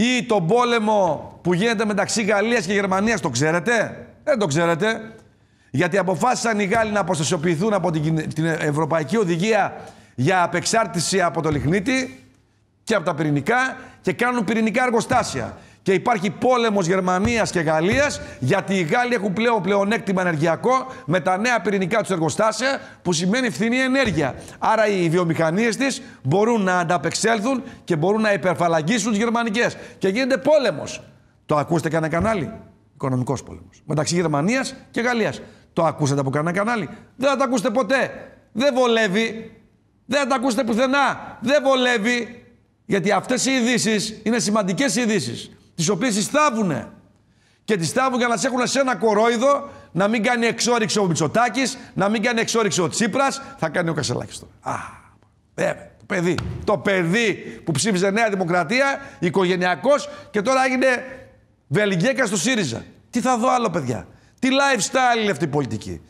ή τον πόλεμο που γίνεται μεταξύ Γαλλίας και Γερμανίας, το ξέρετε. Δεν το ξέρετε. Γιατί αποφάσισαν οι Γάλλοι να αποστασιοποιηθούν από την, την Ευρωπαϊκή Οδηγία για απεξάρτηση από το λιχνίτη και από τα πυρηνικά και κάνουν πυρηνικά εργοστάσια. Και υπάρχει πόλεμος Γερμανίας και Γαλλίας γιατί οι Γάλλοι έχουν πλέον πλεονέκτημα ενεργειακό με τα νέα πυρηνικά τους εργοστάσια, που σημαίνει φθηνή ενέργεια. Άρα οι βιομηχανίες της μπορούν να ανταπεξέλθουν και μπορούν να υπερφαλαγγίσουν τις γερμανικές. Και γίνεται πόλεμος. Το ακούσετε κανένα κανάλι. οικονομικός πόλεμος. Μεταξύ Γερμανίας και Γαλλίας. Το ακούσατε από κανένα κανάλι. Δεν θα τα ακούσετε ποτέ. Δεν βολεύει. Δεν θα τα ακούσετε πουθενά. Δεν βολεύει. Γιατί αυτές οι ειδήσεις είναι σημαντικές ειδήσεις τις οποίες τις Και τις θάβουν για να τι έχουν σε ένα κορόιδο, να μην κάνει εξόριξη ο Μητσοτάκης, να μην κάνει εξόριξη ο Τσίπρας, θα κάνει ο Κασελάκης τώρα. Α, βέβαια. το παιδί, το παιδί που ψήφιζε Νέα Δημοκρατία, οικογενειακός και τώρα έγινε βελγέκα στο ΣΥΡΙΖΑ. Τι θα δω άλλο παιδιά. Τι lifestyle είναι αυτή η πολιτική.